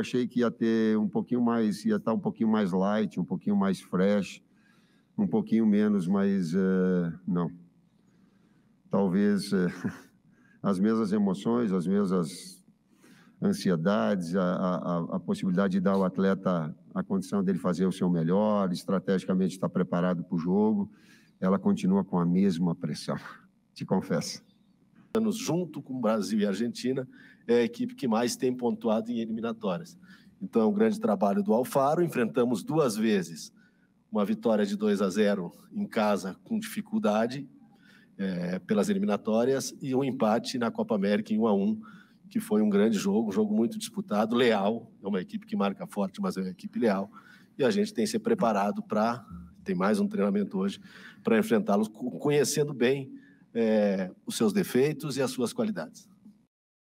achei que ia ter um pouquinho mais, ia estar tá um pouquinho mais light, um pouquinho mais fresh, um pouquinho menos, mas eh, não. Talvez eh, as mesmas emoções, as mesmas ansiedades, a, a, a possibilidade de dar ao atleta a condição dele fazer o seu melhor, estrategicamente estar tá preparado para o jogo, ela continua com a mesma pressão, te confesso anos, junto com o Brasil e a Argentina, é a equipe que mais tem pontuado em eliminatórias. Então, é um grande trabalho do Alfaro. Enfrentamos duas vezes uma vitória de 2 a 0 em casa com dificuldade é, pelas eliminatórias e um empate na Copa América em 1 a 1 que foi um grande jogo, um jogo muito disputado, leal. É uma equipe que marca forte, mas é uma equipe leal. E a gente tem que ser preparado para tem mais um treinamento hoje para enfrentá-los, conhecendo bem é, os seus defeitos e as suas qualidades.